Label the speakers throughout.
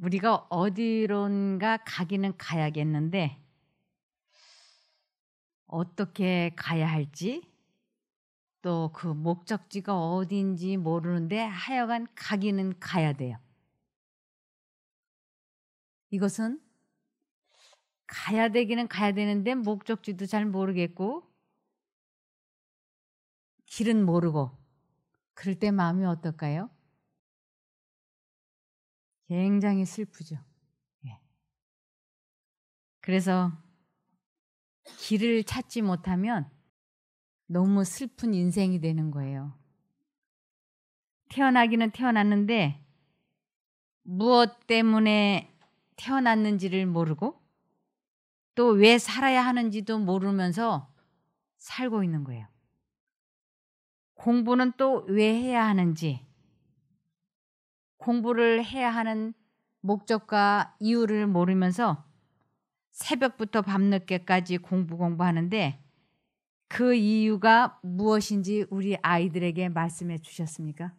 Speaker 1: 우리가 어디론가 가기는 가야겠는데 어떻게 가야 할지 또 그 목적지가 어딘지 모르는데 하여간 가기는 가야 돼요. 이것은 가야 되기는 가야 되는데 목적지도 잘 모르겠고 길은 모르고 그럴 때 마음이 어떨까요? 굉장히 슬프죠. 예. 그래서 길을 찾지 못하면 너무 슬픈 인생이 되는 거예요. 태어나기는 태어났는데 무엇 때문에 태어났는지를 모르고 또 왜 살아야 하는지도 모르면서 살고 있는 거예요. 공부는 또 왜 해야 하는지 공부를 해야 하는 목적과 이유를 모르면서 새벽부터 밤늦게까지 공부 공부하는데 그 이유가 무엇인지 우리 아이들에게 말씀해 주셨습니까?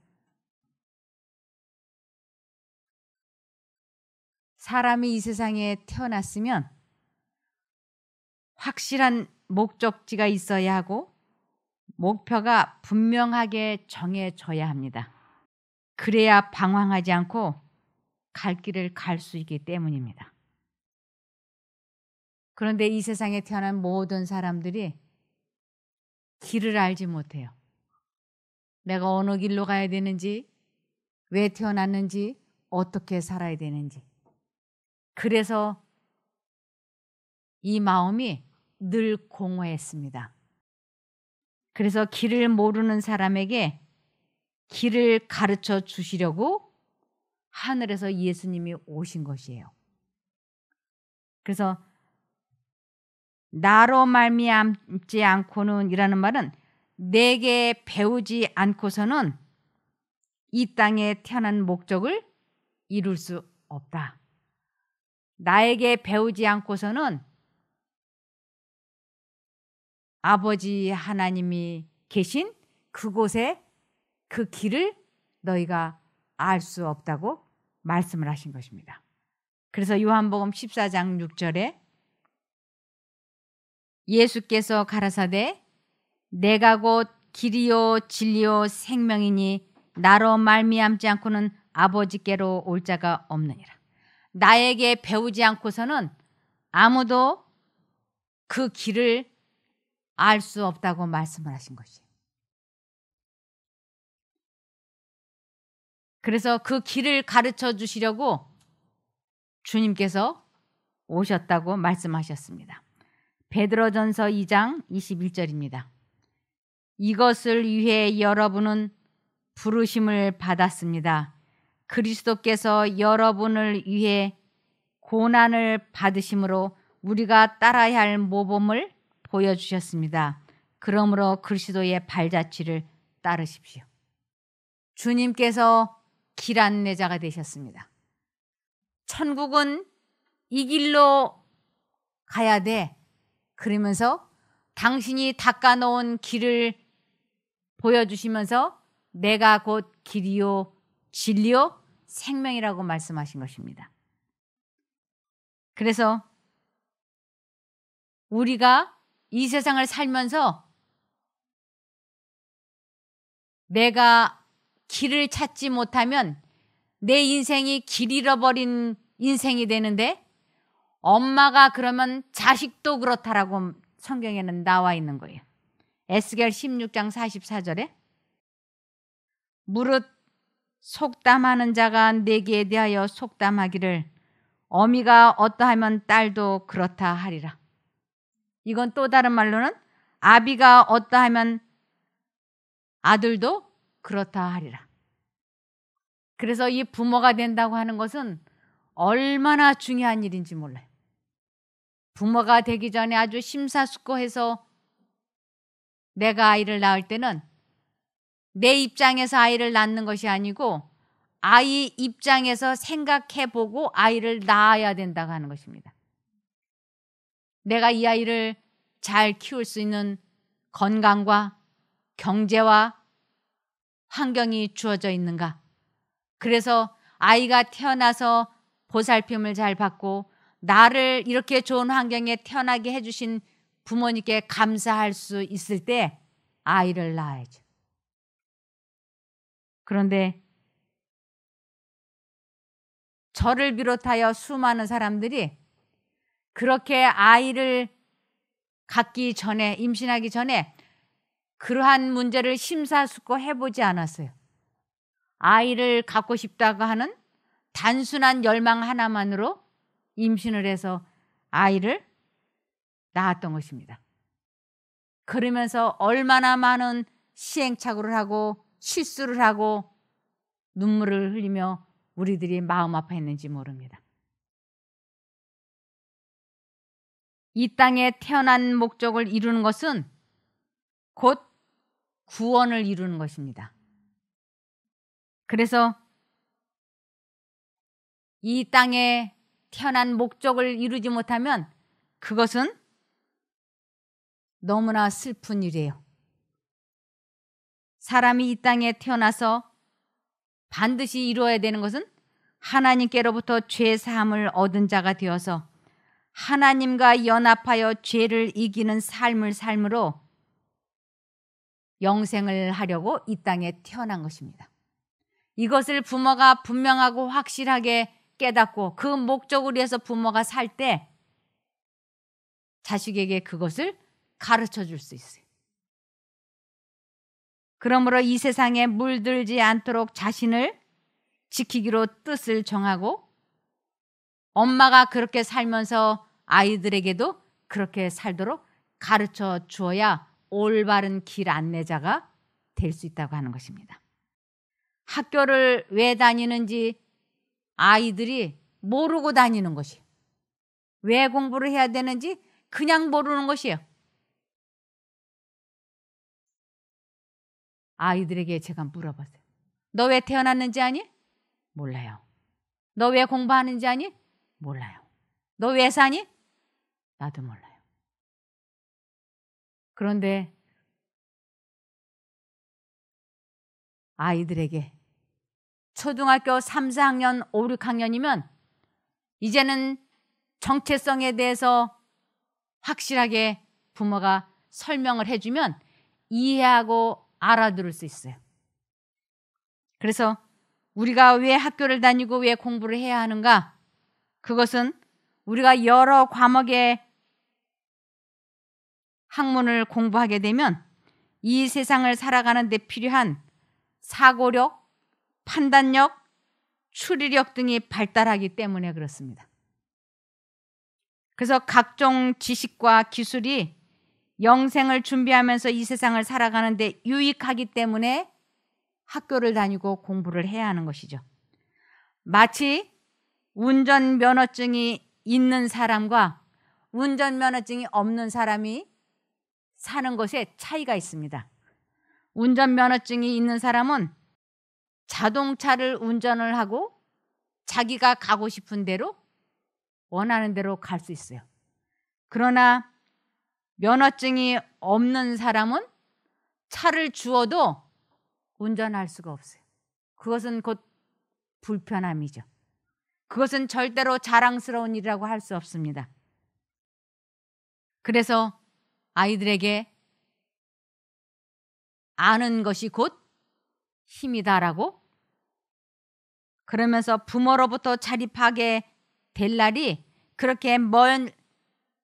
Speaker 1: 사람이 이 세상에 태어났으면 확실한 목적지가 있어야 하고 목표가 분명하게 정해져야 합니다. 그래야 방황하지 않고 갈 길을 갈 수 있기 때문입니다. 그런데 이 세상에 태어난 모든 사람들이 길을 알지 못해요. 내가 어느 길로 가야 되는지, 왜 태어났는지, 어떻게 살아야 되는지. 그래서 이 마음이 늘 공허했습니다. 그래서 길을 모르는 사람에게 길을 가르쳐 주시려고 하늘에서 예수님이 오신 것이에요. 그래서 나로 말미암지 않고는이라는 말은 내게 배우지 않고서는 이 땅에 태어난 목적을 이룰 수 없다. 나에게 배우지 않고서는 아버지 하나님이 계신 그곳에 그 길을 너희가 알 수 없다고 말씀을 하신 것입니다. 그래서 요한복음 14장 6절에 예수께서 가라사대 내가 곧 길이요 진리요 생명이니 나로 말미암지 않고는 아버지께로 올 자가 없느니라. 나에게 배우지 않고서는 아무도 그 길을 알 수 없다고 말씀을 하신 것이에요. 그래서 그 길을 가르쳐 주시려고 주님께서 오셨다고 말씀하셨습니다. 베드로전서 2장 21절입니다. 이것을 위해 여러분은 부르심을 받았습니다. 그리스도께서 여러분을 위해 고난을 받으심으로 우리가 따라야 할 모범을 보여주셨습니다. 그러므로 그리스도의 발자취를 따르십시오. 주님께서 길 안내자가 되셨습니다. 천국은 이 길로 가야 돼. 그러면서 당신이 닦아놓은 길을 보여주시면서 내가 곧 길이요, 진리요, 생명이라고 말씀하신 것입니다. 그래서 우리가 이 세상을 살면서 내가 길을 찾지 못하면 내 인생이 길 잃어버린 인생이 되는데 엄마가 그러면 자식도 그렇다라고 성경에는 나와 있는 거예요. 에스겔 16장 44절에 무릇 속담하는 자가 내게 대하여 속담하기를 어미가 어떠하면 딸도 그렇다 하리라. 이건 또 다른 말로는 아비가 어떠하면 아들도 그렇다 하리라. 그래서 이 부모가 된다고 하는 것은 얼마나 중요한 일인지 몰라요. 부모가 되기 전에 아주 심사숙고해서 내가 아이를 낳을 때는 내 입장에서 아이를 낳는 것이 아니고 아이 입장에서 생각해보고 아이를 낳아야 된다고 하는 것입니다. 내가 이 아이를 잘 키울 수 있는 건강과 경제와 환경이 주어져 있는가? 그래서 아이가 태어나서 보살핌을 잘 받고 나를 이렇게 좋은 환경에 태어나게 해주신 부모님께 감사할 수 있을 때 아이를 낳아야죠. 그런데 저를 비롯하여 수많은 사람들이 그렇게 아이를 갖기 전에, 임신하기 전에 그러한 문제를 심사숙고해 보지 않았어요. 아이를 갖고 싶다고 하는 단순한 열망 하나만으로 임신을 해서 아이를 낳았던 것입니다. 그러면서 얼마나 많은 시행착오를 하고 실수를 하고 눈물을 흘리며 우리들이 마음 아파했는지 모릅니다. 이 땅에 태어난 목적을 이루는 것은 곧 구원을 이루는 것입니다. 그래서 이 땅에 태어난 목적을 이루지 못하면 그것은 너무나 슬픈 일이에요. 사람이 이 땅에 태어나서 반드시 이루어야 되는 것은 하나님께로부터 죄 사함을 얻은 자가 되어서 하나님과 연합하여 죄를 이기는 삶을 삶으로 영생을 하려고 이 땅에 태어난 것입니다. 이것을 부모가 분명하고 확실하게 깨닫고 그 목적을 위해서 부모가 살 때 자식에게 그것을 가르쳐 줄 수 있어요. 그러므로 이 세상에 물들지 않도록 자신을 지키기로 뜻을 정하고 엄마가 그렇게 살면서 아이들에게도 그렇게 살도록 가르쳐 주어야 올바른 길 안내자가 될 수 있다고 하는 것입니다. 학교를 왜 다니는지 아이들이 모르고 다니는 것이. 왜 공부를 해야 되는지 그냥 모르는 것이에요. 아이들에게 제가 물어봤어요. 너 왜 태어났는지 아니? 몰라요. 너 왜 공부하는지 아니? 몰라요. 너 왜 사니? 나도 몰라요. 그런데 아이들에게 초등학교 3, 4학년, 5, 6학년이면 이제는 정체성에 대해서 확실하게 부모가 설명을 해주면 이해하고 알아들을 수 있어요. 그래서 우리가 왜 학교를 다니고 왜 공부를 해야 하는가? 그것은 우리가 여러 과목의 학문을 공부하게 되면 이 세상을 살아가는 데 필요한 사고력, 판단력, 추리력 등이 발달하기 때문에 그렇습니다. 그래서 각종 지식과 기술이 영생을 준비하면서 이 세상을 살아가는데 유익하기 때문에 학교를 다니고 공부를 해야 하는 것이죠. 마치 운전면허증이 있는 사람과 운전면허증이 없는 사람이 사는 것에 차이가 있습니다. 운전면허증이 있는 사람은 자동차를 운전을 하고 자기가 가고 싶은 대로 원하는 대로 갈 수 있어요. 그러나 면허증이 없는 사람은 차를 주어도 운전할 수가 없어요. 그것은 곧 불편함이죠. 그것은 절대로 자랑스러운 일이라고 할 수 없습니다. 그래서 아이들에게 아는 것이 곧 힘이다라고 그러면서 부모로부터 자립하게 될 날이 그렇게 먼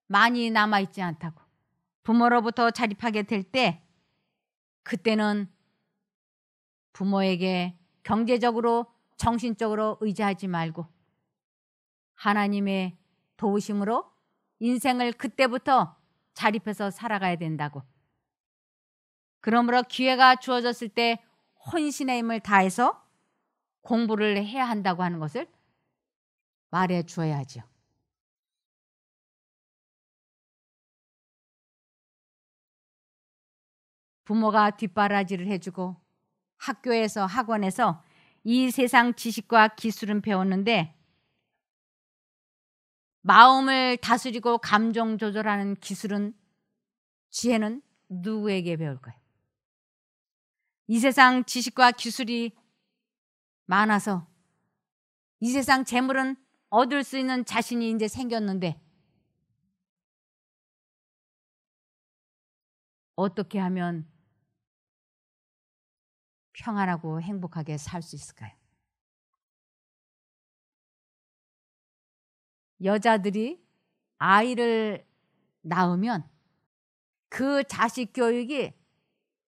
Speaker 1: 많이 남아 있지 않다고. 부모로부터 자립하게 될 때 그때는 부모에게 경제적으로 정신적으로 의지하지 말고 하나님의 도우심으로 인생을 그때부터 자립해서 살아가야 된다고. 그러므로 기회가 주어졌을 때 혼신의 힘을 다해서 공부를 해야 한다고 하는 것을 말해 주어야죠. 부모가 뒷바라지를 해주고 학교에서 학원에서 이 세상 지식과 기술은 배웠는데 마음을 다스리고 감정 조절하는 기술은 지혜는 누구에게 배울까요? 이 세상 지식과 기술이 많아서 이 세상 재물은 얻을 수 있는 자신이 이제 생겼는데 어떻게 하면 평안하고 행복하게 살 수 있을까요? 여자들이 아이를 낳으면 그 자식 교육이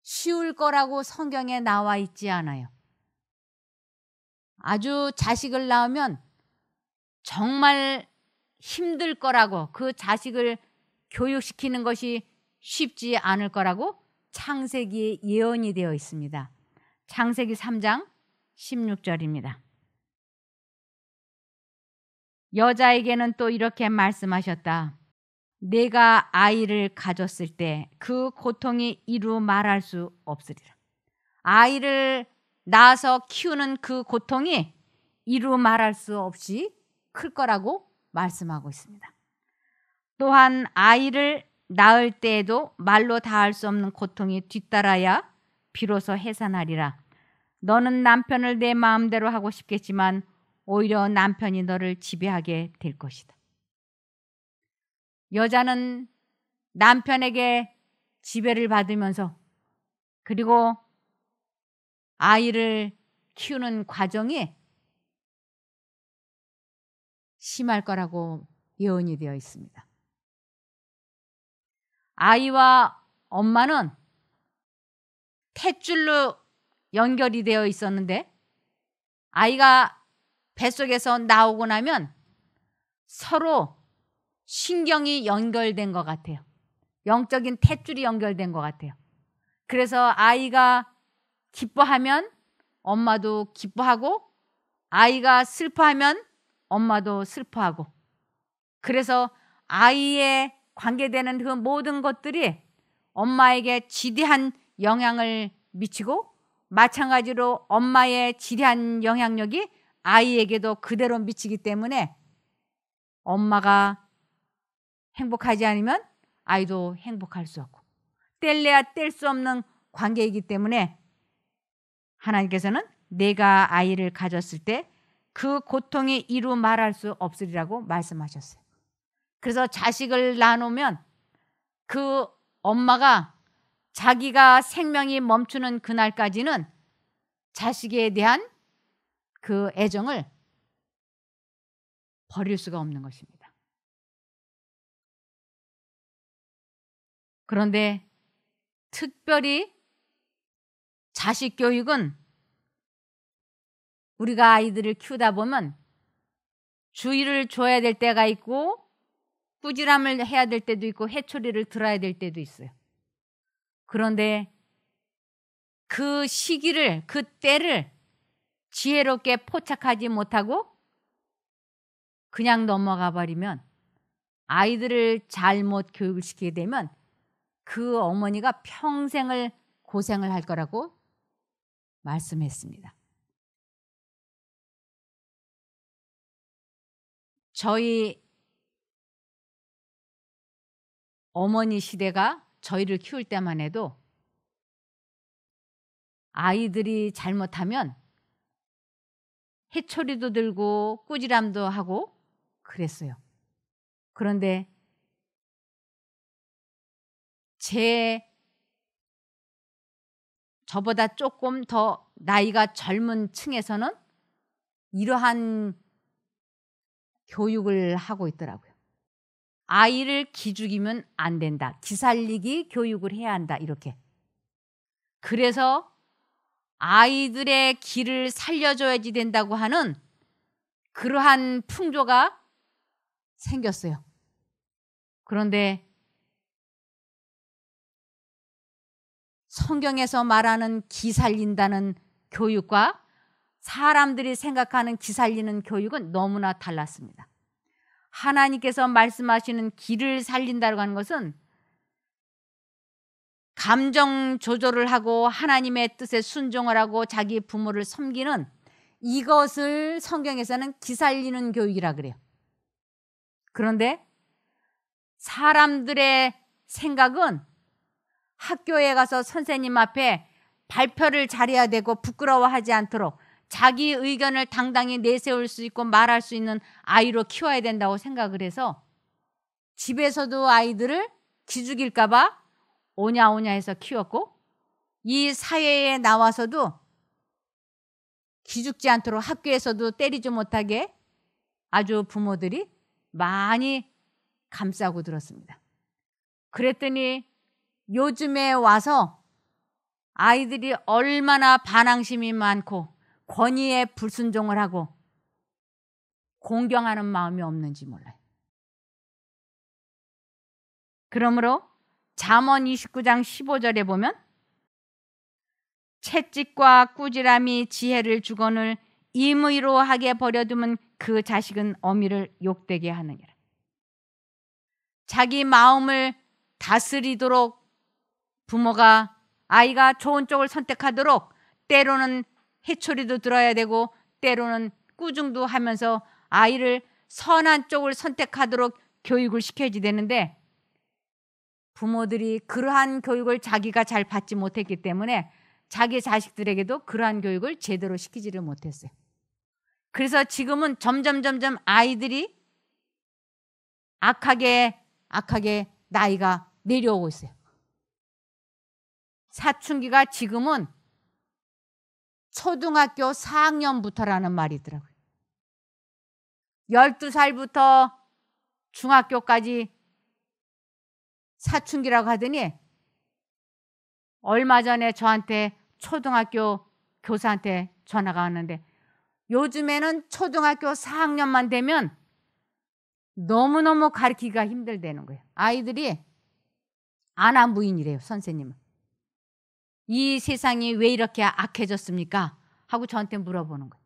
Speaker 1: 쉬울 거라고 성경에 나와 있지 않아요. 아주 자식을 낳으면 정말 힘들 거라고 그 자식을 교육시키는 것이 쉽지 않을 거라고 창세기에 예언이 되어 있습니다. 창세기 3장 16절입니다. 여자에게는 또 이렇게 말씀하셨다. 내가 아이를 가졌을 때 그 고통이 이루 말할 수 없으리라. 아이를 낳아서 키우는 그 고통이 이루 말할 수 없이 클 거라고 말씀하고 있습니다. 또한 아이를 낳을 때에도 말로 다할수 없는 고통이 뒤따라야 비로소 해산하리라. 너는 남편을 내 마음대로 하고 싶겠지만 오히려 남편이 너를 지배하게 될 것이다. 여자는 남편에게 지배를 받으면서 그리고 아이를 키우는 과정이 심할 거라고 예언이 되어 있습니다. 아이와 엄마는 탯줄로 연결이 되어 있었는데 아이가 뱃속에서 나오고 나면 서로 신경이 연결된 것 같아요. 영적인 탯줄이 연결된 것 같아요. 그래서 아이가 기뻐하면 엄마도 기뻐하고 아이가 슬퍼하면 엄마도 슬퍼하고 그래서 아이에 관계되는 그 모든 것들이 엄마에게 지대한 영향을 미치고 마찬가지로 엄마의 지대한 영향력이 아이에게도 그대로 미치기 때문에 엄마가 행복하지 않으면 아이도 행복할 수 없고 뗄래야 뗄 수 없는 관계이기 때문에 하나님께서는 내가 아이를 가졌을 때 그 고통이 이루 말할 수 없으리라고 말씀하셨어요. 그래서 자식을 나누면 그 엄마가 자기가 생명이 멈추는 그날까지는 자식에 대한 그 애정을 버릴 수가 없는 것입니다. 그런데 특별히 자식 교육은 우리가 아이들을 키우다 보면 주의를 줘야 될 때가 있고 꾸지람을 해야 될 때도 있고 해초리를 들어야 될 때도 있어요. 그런데 그 시기를 그 때를 지혜롭게 포착하지 못하고 그냥 넘어가 버리면 아이들을 잘못 교육을 시키게 되면 그 어머니가 평생을 고생을 할 거라고 말씀했습니다. 저희 어머니 시대가 저희를 키울 때만 해도 아이들이 잘못하면 해초리도 들고 꾸지람도 하고 그랬어요. 그런데 제 저보다 조금 더 나이가 젊은 층에서는 이러한 교육을 하고 있더라고요. 아이를 기죽이면 안 된다. 기살리기 교육을 해야 한다. 이렇게. 그래서 아이들의 길을 살려줘야지 된다고 하는 그러한 풍조가 생겼어요. 그런데 성경에서 말하는 기살린다는 교육과 사람들이 생각하는 기살리는 교육은 너무나 달랐습니다. 하나님께서 말씀하시는 길을 살린다고 하는 것은 감정 조절을 하고 하나님의 뜻에 순종을 하고 자기 부모를 섬기는 이것을 성경에서는 기살리는 교육이라 그래요. 그런데 사람들의 생각은 학교에 가서 선생님 앞에 발표를 잘해야 되고 부끄러워하지 않도록 자기 의견을 당당히 내세울 수 있고 말할 수 있는 아이로 키워야 된다고 생각을 해서 집에서도 아이들을 기죽일까봐 오냐오냐 해서 키웠고 이 사회에 나와서도 기죽지 않도록 학교에서도 때리지 못하게 아주 부모들이 많이 감싸고 들었습니다. 그랬더니 요즘에 와서 아이들이 얼마나 반항심이 많고 권위에 불순종을 하고 공경하는 마음이 없는지 몰라요. 그러므로 잠언 29장 15절에 보면 채찍과 꾸지람이 지혜를 주거늘 임의로 하게 버려두면 그 자식은 어미를 욕되게 하느니라. 자기 마음을 다스리도록 부모가 아이가 좋은 쪽을 선택하도록 때로는 해초리도 들어야 되고 때로는 꾸중도 하면서 아이를 선한 쪽을 선택하도록 교육을 시켜야지 되는데 부모들이 그러한 교육을 자기가 잘 받지 못했기 때문에 자기 자식들에게도 그러한 교육을 제대로 시키지를 못했어요. 그래서 지금은 점점 점점 아이들이 악하게 악하게 나이가 내려오고 있어요. 사춘기가 지금은 초등학교 4학년부터라는 말이더라고요. 12살부터 중학교까지 사춘기라고 하더니 얼마 전에 저한테 초등학교 교사한테 전화가 왔는데 요즘에는 초등학교 4학년만 되면 너무너무 가르치기가 힘들다는 거예요. 아이들이 아나무인이래요 선생님은. 이 세상이 왜 이렇게 악해졌습니까? 하고 저한테 물어보는 거예요.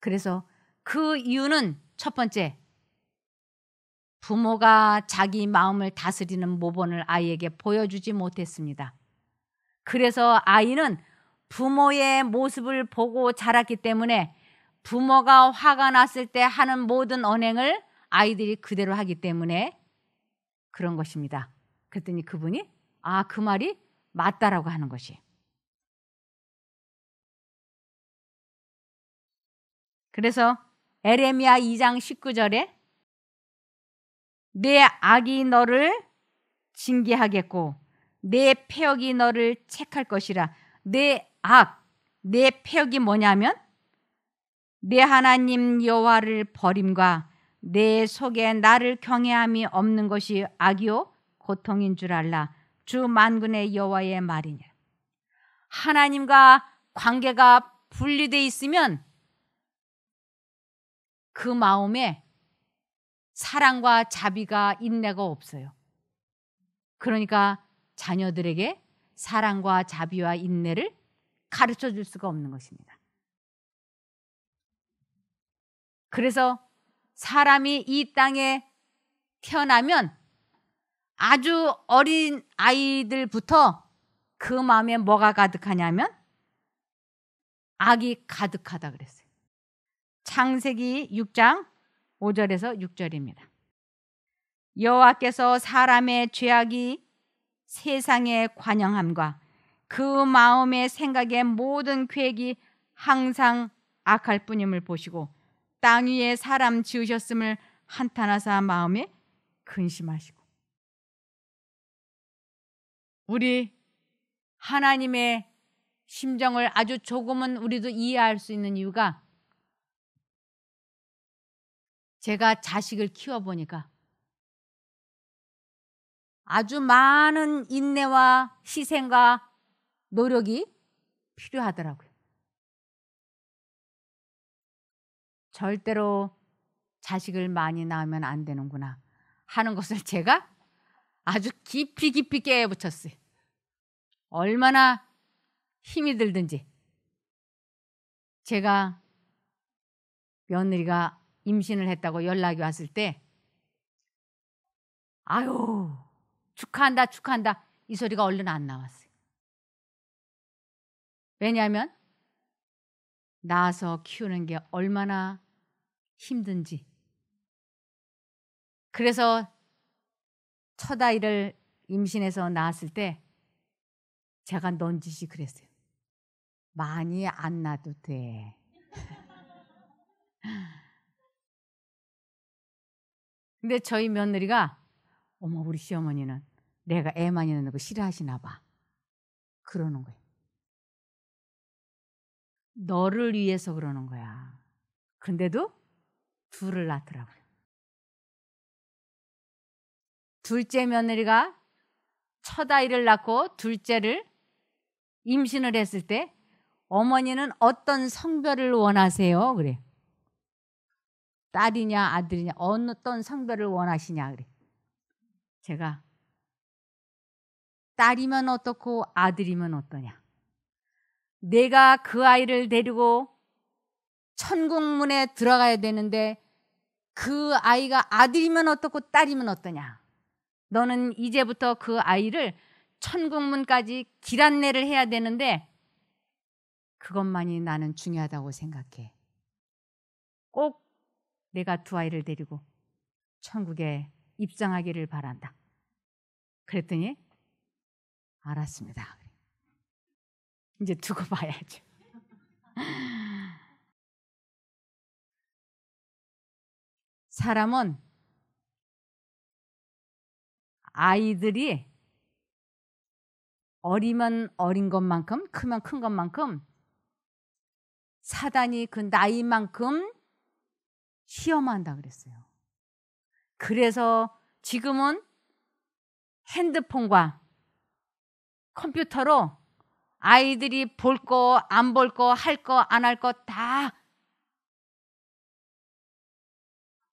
Speaker 1: 그래서 그 이유는 첫 번째, 부모가 자기 마음을 다스리는 모본을 아이에게 보여주지 못했습니다. 그래서 아이는 부모의 모습을 보고 자랐기 때문에 부모가 화가 났을 때 하는 모든 언행을 아이들이 그대로 하기 때문에 그런 것입니다. 그랬더니 그분이 아, 그 말이 맞다라고 하는 것이. 그래서 에레미야 2장 19절에 내 악이 너를 징계하겠고 내 폐역이 너를 책할 것이라. 내 악, 내 폐역이 뭐냐면 내 하나님 여호와를 버림과 내 속에 나를 경외함이 없는 것이 악이요 고통인 줄 알라. 주 만군의 여호와의 말이냐. 하나님과 관계가 분리돼 있으면 그 마음에 사랑과 자비가 인내가 없어요. 그러니까 자녀들에게 사랑과 자비와 인내를 가르쳐 줄 수가 없는 것입니다. 그래서 사람이 이 땅에 태어나면 아주 어린 아이들부터 그 마음에 뭐가 가득하냐면 악이 가득하다 그랬어요. 창세기 6장 5절에서 6절입니다. 여호와께서 사람의 죄악이 세상의 관영함과 그 마음의 생각의 모든 계획이 항상 악할 뿐임을 보시고 땅 위에 사람 지으셨음을 한탄하사 마음에 근심하시고 우리 하나님의 심정을 아주 조금은 우리도 이해할 수 있는 이유가 제가 자식을 키워보니까 아주 많은 인내와 희생과 노력이 필요하더라고요. 절대로 자식을 많이 낳으면 안 되는구나 하는 것을 제가 아주 깊이 깊이 깨붙였어요. 얼마나 힘이 들든지. 제가 며느리가 임신을 했다고 연락이 왔을 때, 아유, 축하한다, 축하한다. 이 소리가 얼른 안 나왔어요. 왜냐하면, 낳아서 키우는 게 얼마나 힘든지. 그래서 첫 아이를 임신해서 낳았을 때 제가 넌지시 그랬어요. 많이 안 놔도 돼. 근데 저희 며느리가 어머 우리 시어머니는 내가 애 많이 낳는 거 싫어하시나 봐. 그러는 거예요. 너를 위해서 그러는 거야. 근데도 둘을 낳더라고요. 둘째 며느리가 첫 아이를 낳고 둘째를 임신을 했을 때 어머니는 어떤 성별을 원하세요? 그래. 딸이냐 아들이냐 어떤 성별을 원하시냐 그래. 제가 딸이면 어떻고 아들이면 어떠냐. 내가 그 아이를 데리고 천국문에 들어가야 되는데 그 아이가 아들이면 어떻고 딸이면 어떠냐. 너는 이제부터 그 아이를 천국문까지 길 안내를 해야 되는데 그것만이 나는 중요하다고 생각해. 꼭 내가 두 아이를 데리고 천국에 입장하기를 바란다. 그랬더니 알았습니다. 이제 두고 봐야죠. 사람은 아이들이 어리면 어린 것만큼 크면 큰 것만큼 사단이 그 나이만큼 시험한다 그랬어요. 그래서 지금은 핸드폰과 컴퓨터로 아이들이 볼 거, 안 볼 거, 할 거, 안 할 거 다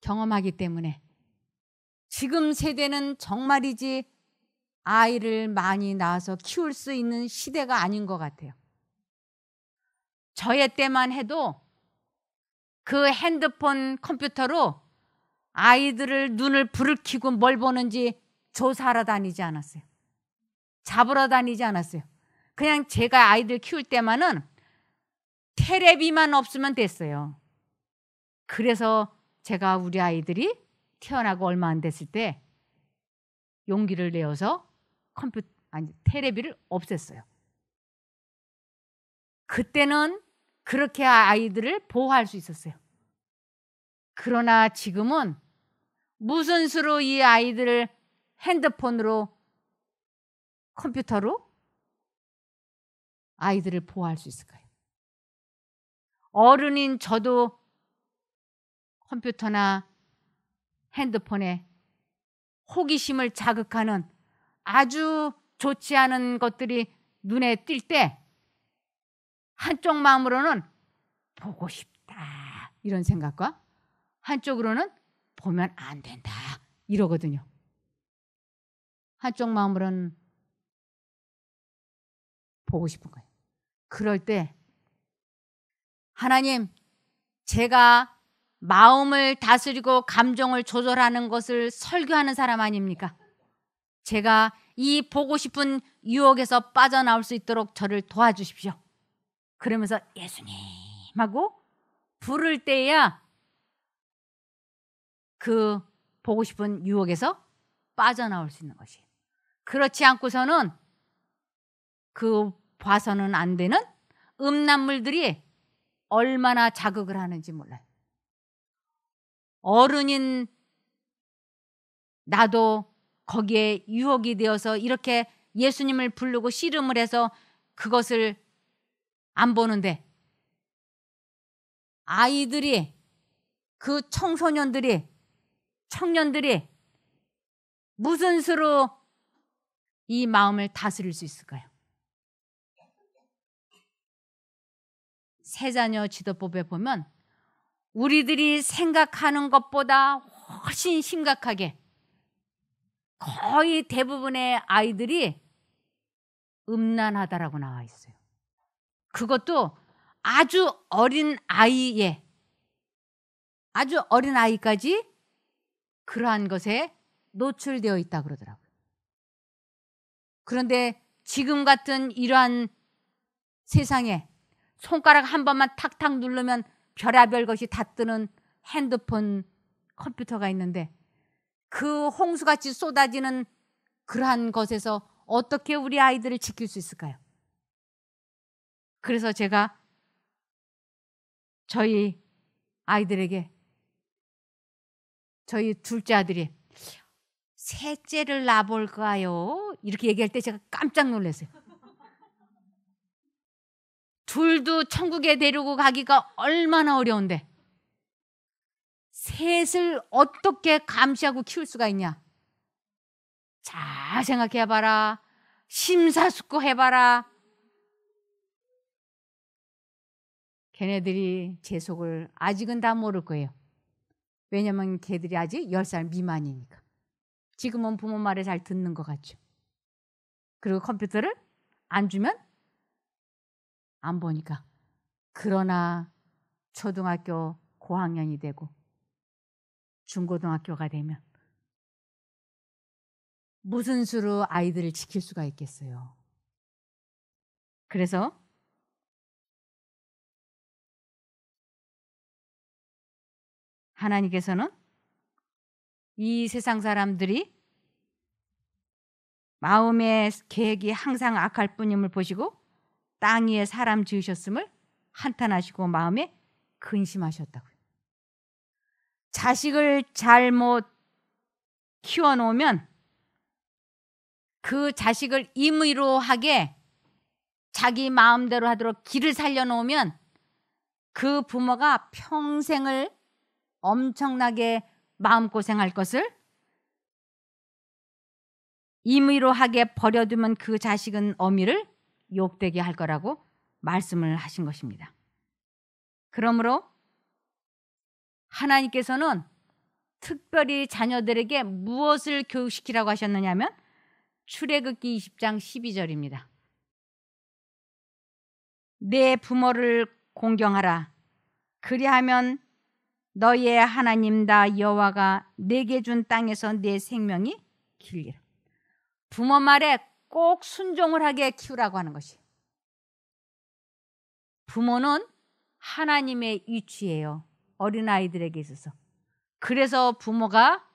Speaker 1: 경험하기 때문에 지금 세대는 정말이지 아이를 많이 낳아서 키울 수 있는 시대가 아닌 것 같아요. 저의 때만 해도 그 핸드폰 컴퓨터로 아이들을 눈을 불을 켜고 뭘 보는지 조사하러 다니지 않았어요. 잡으러 다니지 않았어요. 그냥 제가 아이들 키울 때만은 테레비만 없으면 됐어요. 그래서 제가 우리 아이들이 태어나고 얼마 안 됐을 때 용기를 내어서 컴퓨 아니 테레비를 없앴어요. 그때는 그렇게 아이들을 보호할 수 있었어요. 그러나 지금은 무슨 수로 이 아이들을 핸드폰으로 컴퓨터로 아이들을 보호할 수 있을까요? 어른인 저도 컴퓨터나 핸드폰에 호기심을 자극하는 아주 좋지 않은 것들이 눈에 띌 때 한쪽 마음으로는 보고 싶다 이런 생각과 한쪽으로는 보면 안 된다 이러거든요. 한쪽 마음으로는 보고 싶은 거예요. 그럴 때 하나님 제가 마음을 다스리고 감정을 조절하는 것을 설교하는 사람 아닙니까? 제가 이 보고 싶은 유혹에서 빠져나올 수 있도록 저를 도와주십시오. 그러면서 예수님하고 부를 때야 그 보고 싶은 유혹에서 빠져나올 수 있는 것이. 그렇지 않고서는 그 봐서는 안 되는 음란물들이 얼마나 자극을 하는지 몰라요. 어른인 나도 거기에 유혹이 되어서 이렇게 예수님을 부르고 씨름을 해서 그것을 안 보는데 아이들이 그 청소년들이 청년들이 무슨 수로 이 마음을 다스릴 수 있을까요? 세자녀 지도법에 보면 우리들이 생각하는 것보다 훨씬 심각하게 거의 대부분의 아이들이 음란하다라고 나와 있어요. 그것도 아주 어린 아이에 아주 어린 아이까지 그러한 것에 노출되어 있다 그러더라고요. 그런데 지금 같은 이러한 세상에 손가락 한 번만 탁탁 누르면 별아별 것이 다 뜨는 핸드폰 컴퓨터가 있는데 그 홍수같이 쏟아지는 그러한 것에서 어떻게 우리 아이들을 지킬 수 있을까요? 그래서 제가 저희 아이들에게 저희 둘째 아들이 셋째를 낳아볼까요? 이렇게 얘기할 때 제가 깜짝 놀랐어요. 둘도 천국에 데리고 가기가 얼마나 어려운데 셋을 어떻게 감시하고 키울 수가 있냐? 잘 생각해봐라. 심사숙고 해봐라. 걔네들이 제 속을 아직은 다 모를 거예요. 왜냐면 걔들이 아직 10살 미만이니까. 지금은 부모 말을 잘 듣는 것 같죠. 그리고 컴퓨터를 안 주면 안 보니까. 그러나 초등학교 고학년이 되고 중고등학교가 되면 무슨 수로 아이들을 지킬 수가 있겠어요. 그래서 하나님께서는 이 세상 사람들이 마음의 계획이 항상 악할 뿐임을 보시고 땅 위에 사람 지으셨음을 한탄하시고 마음에 근심하셨다고요. 자식을 잘못 키워놓으면 그 자식을 임의로 하게 자기 마음대로 하도록 길을 살려놓으면 그 부모가 평생을 엄청나게 마음고생할 것을 임의로 하게 버려두면 그 자식은 어미를 욕되게 할 거라고 말씀을 하신 것입니다. 그러므로 하나님께서는 특별히 자녀들에게 무엇을 교육시키라고 하셨느냐면 출애굽기 20장 12절입니다. 내 부모를 공경하라. 그리하면 너의 하나님 다 여호와가 내게 준 땅에서 내 생명이 길리라. 부모 말에 꼭 순종을 하게 키우라고 하는 것이. 부모는 하나님의 위치예요. 어린아이들에게 있어서. 그래서 부모가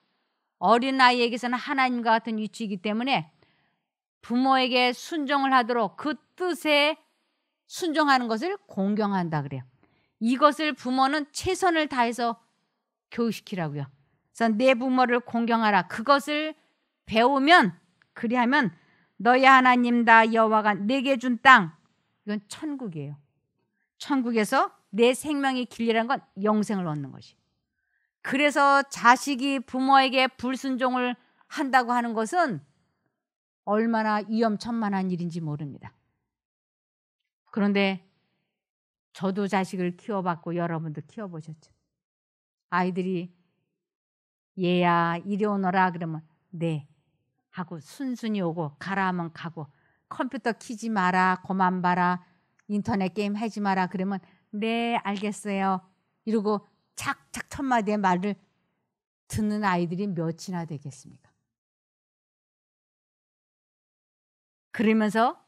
Speaker 1: 어린아이에게서는 하나님과 같은 위치이기 때문에 부모에게 순종을 하도록 그 뜻에 순종하는 것을 공경한다 그래요. 이것을 부모는 최선을 다해서 교육시키라고요. 그래서 내 부모를 공경하라. 그것을 배우면 그리하면 너희 하나님 다 여호와가 내게 준 땅 이건 천국이에요. 천국에서 내 생명이 길리라는 건 영생을 얻는 것이. 그래서 자식이 부모에게 불순종을 한다고 하는 것은 얼마나 위험천만한 일인지 모릅니다. 그런데 저도 자식을 키워봤고 여러분도 키워보셨죠. 아이들이 얘야 이리 오너라 그러면 네 하고 순순히 오고 가라 하면 가고 컴퓨터 키지 마라 고만 봐라 인터넷 게임 하지 마라 그러면 네 알겠어요 이러고 착착 첫 마디의 말을 듣는 아이들이 몇이나 되겠습니까? 그러면서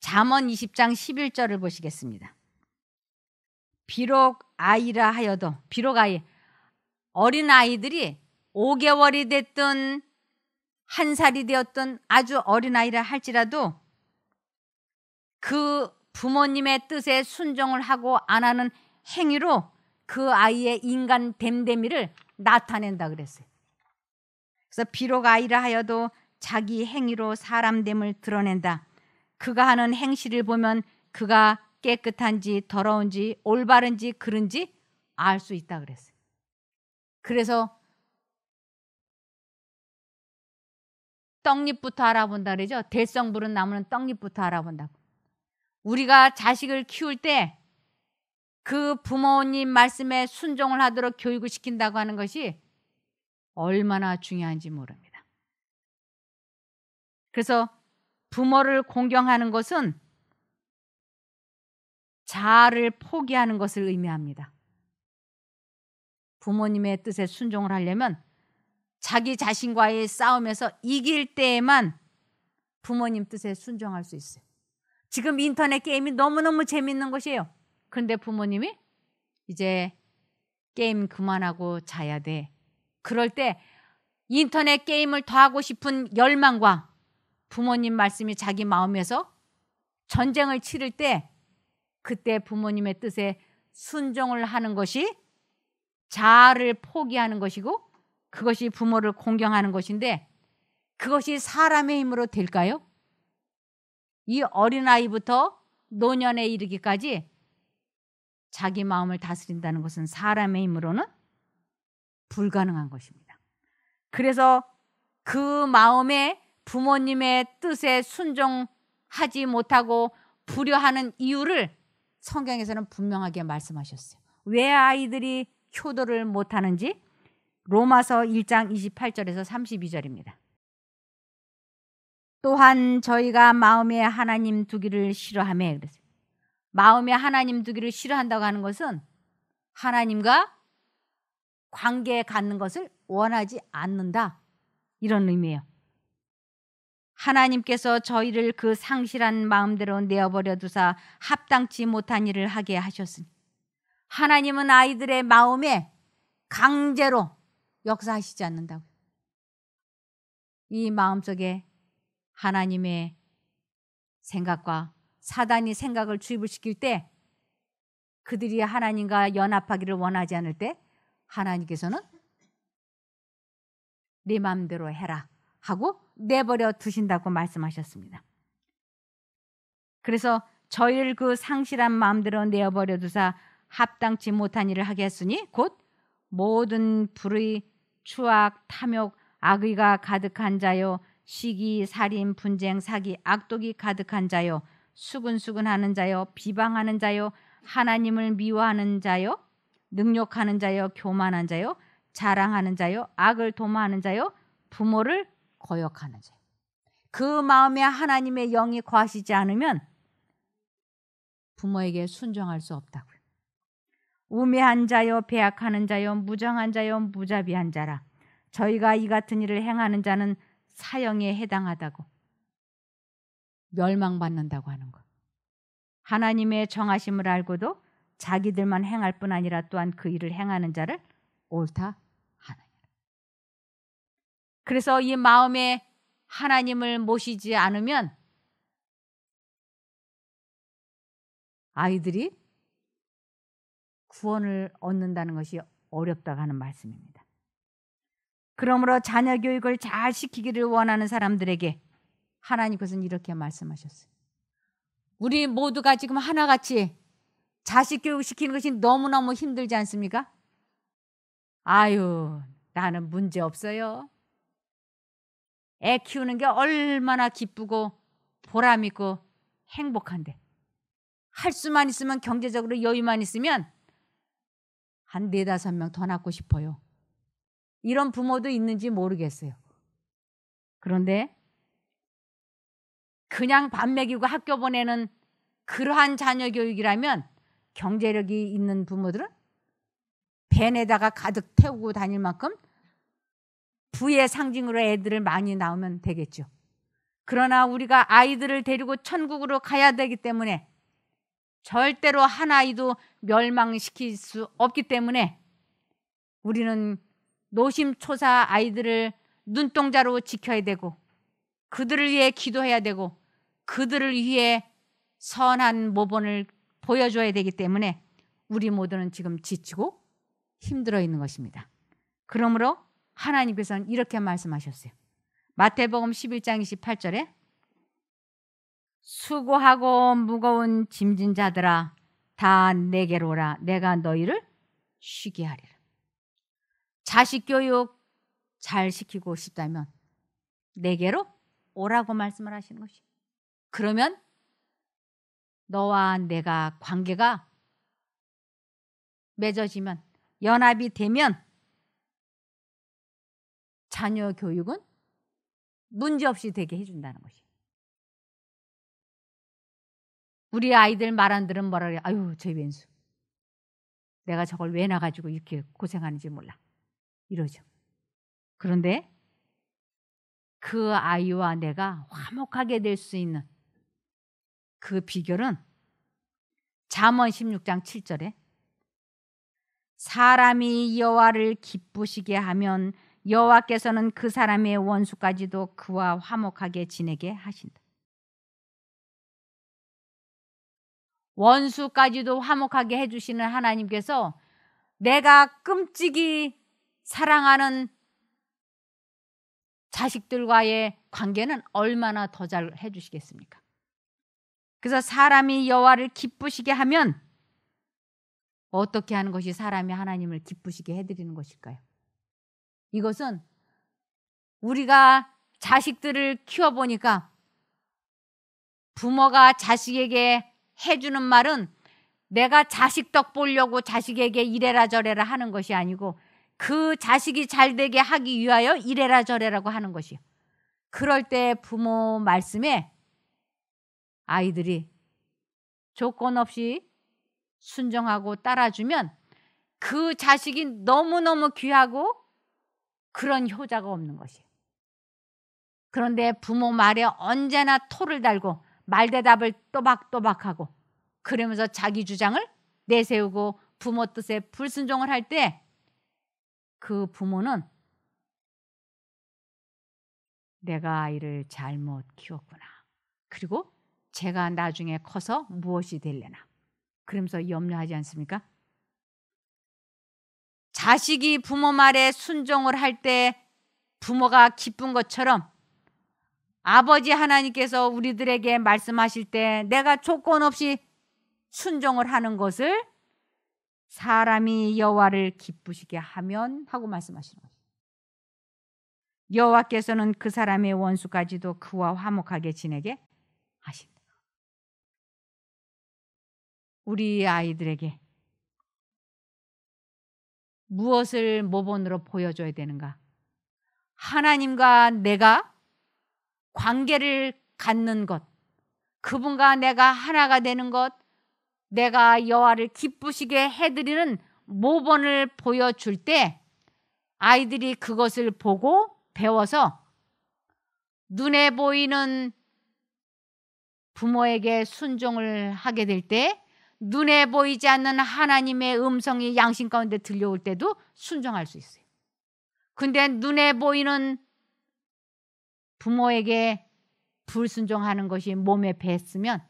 Speaker 1: 잠언 20장 11절을 보시겠습니다. 비록 아이라 하여도 비록 아이 어린 아이들이 5개월이 됐든 한 살이 되었던 아주 어린아이라 할지라도 그 부모님의 뜻에 순종을 하고 안 하는 행위로 그 아이의 인간 됨됨이를 나타낸다 그랬어요. 그래서 비록 아이라 하여도 자기 행위로 사람됨을 드러낸다. 그가 하는 행실을 보면 그가 깨끗한지 더러운지 올바른지 그런지알 수 있다 그랬어요. 그래서 떡잎부터 알아본다 그러죠. 대성 부른 나무는 떡잎부터 알아본다고. 우리가 자식을 키울 때 그 부모님 말씀에 순종을 하도록 교육을 시킨다고 하는 것이 얼마나 중요한지 모릅니다. 그래서 부모를 공경하는 것은 자아를 포기하는 것을 의미합니다. 부모님의 뜻에 순종을 하려면 자기 자신과의 싸움에서 이길 때에만 부모님 뜻에 순종할 수 있어요. 지금 인터넷 게임이 너무너무 재밌는 것이에요. 그런데 부모님이 이제 게임 그만하고 자야 돼. 그럴 때 인터넷 게임을 더 하고 싶은 열망과 부모님 말씀이 자기 마음에서 전쟁을 치를 때 그때 부모님의 뜻에 순종을 하는 것이 자아를 포기하는 것이고 그것이 부모를 공경하는 것인데 그것이 사람의 힘으로 될까요? 이 어린아이부터 노년에 이르기까지 자기 마음을 다스린다는 것은 사람의 힘으로는 불가능한 것입니다. 그래서 그 마음에 부모님의 뜻에 순종하지 못하고 불효하는 이유를 성경에서는 분명하게 말씀하셨어요. 왜 아이들이 효도를 못하는지 로마서 1장 28절에서 32절입니다. 또한 저희가 마음에 하나님 두기를 싫어하며 그랬어요. 마음에 하나님 두기를 싫어한다고 하는 것은 하나님과 관계 갖는 것을 원하지 않는다. 이런 의미예요. 하나님께서 저희를 그 상실한 마음대로 내어버려 두사 합당치 못한 일을 하게 하셨으니 하나님은 아이들의 마음에 강제로 역사하시지 않는다고이 마음속에 하나님의 생각과 사단이 생각을 주입을 시킬 때 그들이 하나님과 연합하기를 원하지 않을 때 하나님께서는 네 마음대로 해라 하고 내버려 두신다고 말씀하셨습니다. 그래서 저희를 그 상실한 마음대로 내어버려 두사 합당치 못한 일을 하게 했으니 곧 모든 불의 추악, 탐욕, 악의가 가득한 자요 시기, 살인, 분쟁, 사기, 악독이 가득한 자요 수근수근하는 자요 비방하는 자요 하나님을 미워하는 자요 능욕하는 자요 교만한 자요 자랑하는 자요 악을 도모하는 자요 부모를 거역하는 자요 그 마음에 하나님의 영이 거하시지 않으면 부모에게 순종할 수 없다고 우매한 자여 배약하는 자여 무정한 자여 무자비한 자라 저희가 이 같은 일을 행하는 자는 사형에 해당하다고 멸망받는다고 하는 것. 하나님의 정하심을 알고도 자기들만 행할 뿐 아니라 또한 그 일을 행하는 자를 옳다 하느니라. 그래서 이 마음에 하나님을 모시지 않으면 아이들이 구원을 얻는다는 것이 어렵다고 하는 말씀입니다. 그러므로 자녀 교육을 잘 시키기를 원하는 사람들에게 하나님께서는 이렇게 말씀하셨어요. 우리 모두가 지금 하나같이 자식 교육시키는 것이 너무너무 힘들지 않습니까? 아유, 나는 문제 없어요. 애 키우는 게 얼마나 기쁘고 보람있고 행복한데. 할 수만 있으면 경제적으로 여유만 있으면 한 네다섯 명 더 낳고 싶어요. 이런 부모도 있는지 모르겠어요. 그런데 그냥 밥 먹이고 학교 보내는 그러한 자녀 교육이라면 경제력이 있는 부모들은 벤에다가 가득 태우고 다닐 만큼 부의 상징으로 애들을 많이 낳으면 되겠죠. 그러나 우리가 아이들을 데리고 천국으로 가야 되기 때문에 절대로 하나이도 멸망시킬 수 없기 때문에 우리는 노심초사 아이들을 눈동자로 지켜야 되고 그들을 위해 기도해야 되고 그들을 위해 선한 모본을 보여줘야 되기 때문에 우리 모두는 지금 지치고 힘들어 있는 것입니다. 그러므로 하나님께서는 이렇게 말씀하셨어요. 마태복음 11장 28절에 수고하고 무거운 짐진 자들아 다 내게로 오라 내가 너희를 쉬게 하리라. 자식 교육 잘 시키고 싶다면 내게로 오라고 말씀을 하시는 것이. 그러면 너와 내가 관계가 맺어지면 연합이 되면 자녀 교육은 문제없이 되게 해준다는 것이. 우리 아이들 말 안들은 뭐라 그래. 아유, 저 왼수. 내가 저걸 왜 나가지고 이렇게 고생하는지 몰라. 이러죠. 그런데 그 아이와 내가 화목하게 될 수 있는 그 비결은 잠언 16장 7절에 사람이 여호와를 기쁘시게 하면 여호와께서는 그 사람의 원수까지도 그와 화목하게 지내게 하신다. 원수까지도 화목하게 해주시는 하나님께서 내가 끔찍이 사랑하는 자식들과의 관계는 얼마나 더 잘 해주시겠습니까? 그래서 사람이 여와를 기쁘시게 하면 어떻게 하는 것이 사람이 하나님을 기쁘시게 해드리는 것일까요? 이것은 우리가 자식들을 키워보니까 부모가 자식에게 해주는 말은 내가 자식 덕 보려고 자식에게 이래라 저래라 하는 것이 아니고 그 자식이 잘 되게 하기 위하여 이래라 저래라고 하는 것이요. 그럴 때 부모 말씀에 아이들이 조건 없이 순정하고 따라주면 그 자식이 너무너무 귀하고 그런 효자가 없는 것이에요. 그런데 부모 말에 언제나 토를 달고 말대답을 또박또박하고 그러면서 자기 주장을 내세우고 부모 뜻에 불순종을 할 때 그 부모는 내가 아이를 잘못 키웠구나. 그리고 제가 나중에 커서 무엇이 될래나. 그러면서 염려하지 않습니까? 자식이 부모 말에 순종을 할 때 부모가 기쁜 것처럼 아버지 하나님께서 우리들에게 말씀하실 때 내가 조건 없이 순종을 하는 것을 사람이 여호와를 기쁘시게 하면 하고 말씀하시는 거예요. 여호와께서는 그 사람의 원수까지도 그와 화목하게 지내게 하신다. 우리 아이들에게 무엇을 모본으로 보여줘야 되는가? 하나님과 내가 관계를 갖는 것, 그분과 내가 하나가 되는 것, 내가 여호와를 기쁘시게 해드리는 모범을 보여줄 때 아이들이 그것을 보고 배워서 눈에 보이는 부모에게 순종을 하게 될 때 눈에 보이지 않는 하나님의 음성이 양심 가운데 들려올 때도 순종할 수 있어요. 근데 눈에 보이는 부모에게 불순종하는 것이 몸에 뱄으면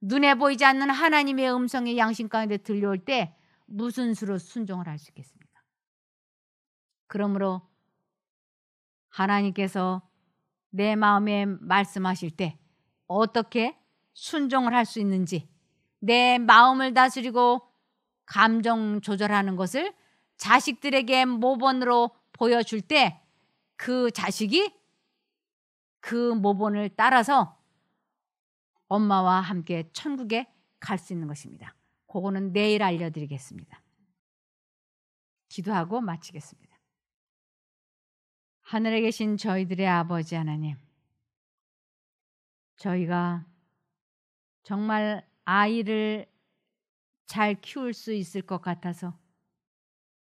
Speaker 1: 눈에 보이지 않는 하나님의 음성이 양심 가운데 들려올 때 무슨 수로 순종을 할 수 있겠습니까? 그러므로 하나님께서 내 마음에 말씀하실 때 어떻게 순종을 할 수 있는지 내 마음을 다스리고 감정 조절하는 것을 자식들에게 모범으로 보여줄 때 그 자식이 그 모본을 따라서 엄마와 함께 천국에 갈 수 있는 것입니다. 그거는 내일 알려드리겠습니다. 기도하고 마치겠습니다. 하늘에 계신 저희들의 아버지 하나님, 저희가 정말 아이를 잘 키울 수 있을 것 같아서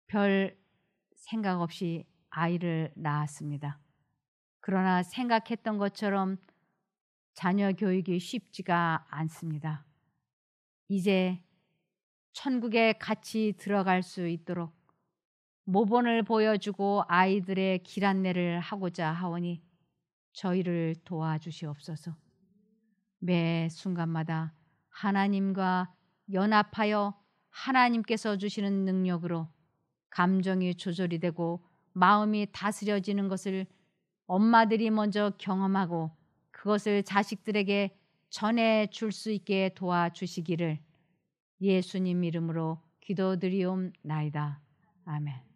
Speaker 1: 별 생각 없이 아이를 낳았습니다. 그러나 생각했던 것처럼 자녀 교육이 쉽지가 않습니다. 이제 천국에 같이 들어갈 수 있도록 모본을 보여주고 아이들의 길 안내를 하고자 하오니 저희를 도와주시옵소서. 매 순간마다 하나님과 연합하여 하나님께서 주시는 능력으로 감정이 조절이 되고 마음이 다스려지는 것을 엄마들이 먼저 경험하고 그것을 자식들에게 전해 줄 수 있게 도와주시기를 예수님 이름으로 기도드리옵나이다. 아멘.